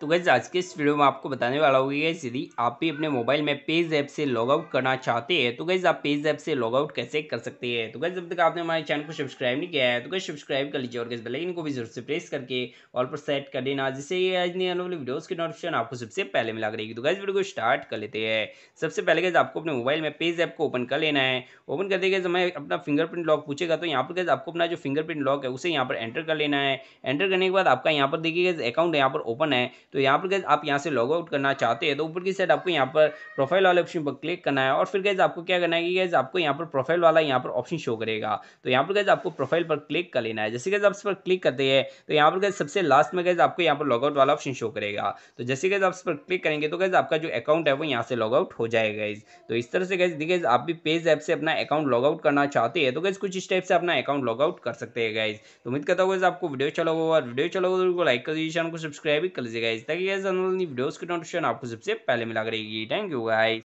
तो गैस आज के इस वीडियो में आपको बताने वाला होगा गैस यदि आप भी अपने मोबाइल में पेज ऐप से लॉग आउट करना चाहते हैं तो गैस आप पेज ऐप से लॉग आउट कैसे कर सकते हैं तो गैस जब तक आपने हमारे चैनल को सब्सक्राइब नहीं किया है तो गैस सब्सक्राइब कर लीजिए और गैस बेलाइन को भी जरूर से प्रेस करके ऑल पर सेट कर देना जिससे ये आज आने वाले वीडियोज़ की नोटिफिकेशन आपको सबसे पहले मिला करेगी तो गैस वीडियो को स्टार्ट कर लेते हैं सबसे पहले गैस आपको अपने मोबाइल में पेज ऐप को ओपन कर लेना है ओपन करते गए हमें अपना फिंगरप्रिंट लॉक पूछेगा तो यहाँ पर गैस आपको अपना जो फिंगरप्रिंट लॉक है उसे यहाँ पर एंटर कर लेना है एंटर करने के बाद आपका यहाँ पर देखिए गैस अकाउंट यहाँ पर ओपन है तो यहाँ पर गैस आप यहाँ से लॉग आउट करना चाहते हैं तो ऊपर की साइड आपको यहाँ पर प्रोफाइल वाले ऑप्शन पर क्लिक करना है और फिर गैस आपको क्या करना है कि गैस आपको यहाँ पर प्रोफाइल वाला यहाँ पर ऑप्शन शो करेगा तो यहाँ पर गैस आपको प्रोफाइल पर क्लिक कर लेना है जैसे गैस आप इस पर क्लिक करते हैं तो यहाँ पर गैस सबसे लास्ट में गैस आपको यहाँ पर लॉगआउट वाला ऑप्शन शो करेगा तो जैसे गैस आप इस पर क्लिक करेंगे तो गैस आपका जो अकाउंट है वो यहाँ से लॉग आउट हो जाएगा इस तो इस तरह से गैस देखिए आप भी पेज ऐप से अपना अकाउंट लॉग आउट करना चाहते हैं तो गैस कुछ इस टाइप से अपना अकाउंट लॉग आउट कर सकते हैं गाइज तो उम्मीद करता हूँ आपको वीडियो चला अच्छा होगा और वीडियो चला अच्छा तो लाइक कर दीजिए चैनल को सब्सक्राइब भी कर लीजिए गैस गाइज ताकि गाइज आने वीडियोस की नोटिफिकेशन आपको सबसे पहले मिला करेगी थैंक यू गाइज